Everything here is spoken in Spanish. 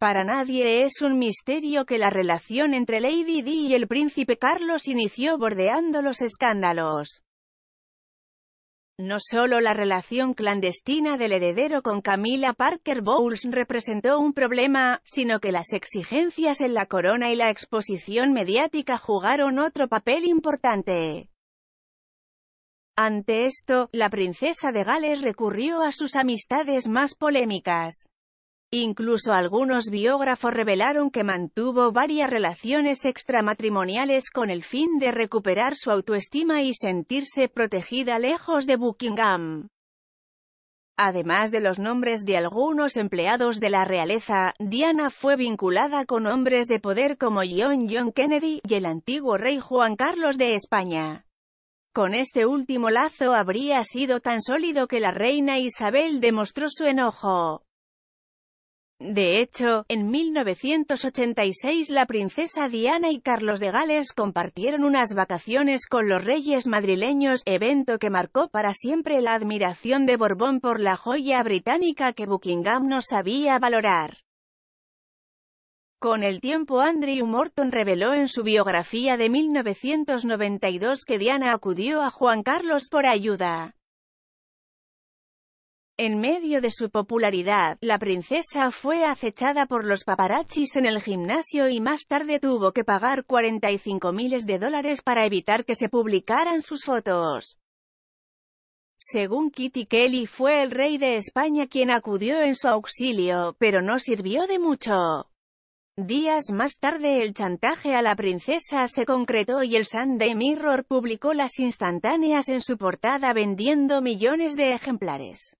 Para nadie es un misterio que la relación entre Lady Di y el príncipe Carlos inició bordeando los escándalos. No solo la relación clandestina del heredero con Camila Parker Bowles representó un problema, sino que las exigencias en la corona y la exposición mediática jugaron otro papel importante. Ante esto, la princesa de Gales recurrió a sus amistades más polémicas. Incluso algunos biógrafos revelaron que mantuvo varias relaciones extramatrimoniales con el fin de recuperar su autoestima y sentirse protegida lejos de Buckingham. Además de los nombres de algunos empleados de la realeza, Diana fue vinculada con hombres de poder como John John Kennedy y el antiguo rey Juan Carlos de España. Con este último lazo habría sido tan sólido que la reina Isabel demostró su enojo. De hecho, en 1986 la princesa Diana y Carlos de Gales compartieron unas vacaciones con los reyes madrileños, evento que marcó para siempre la admiración de Borbón por la joya británica que Buckingham no sabía valorar. Con el tiempo Andrew Morton reveló en su biografía de 1992 que Diana acudió a Juan Carlos por ayuda. En medio de su popularidad, la princesa fue acechada por los paparachis en el gimnasio y más tarde tuvo que pagar 45 miles de dólares para evitar que se publicaran sus fotos. Según Kitty Kelly fue el rey de España quien acudió en su auxilio, pero no sirvió de mucho. Días más tarde el chantaje a la princesa se concretó y el Sunday Mirror publicó las instantáneas en su portada vendiendo millones de ejemplares.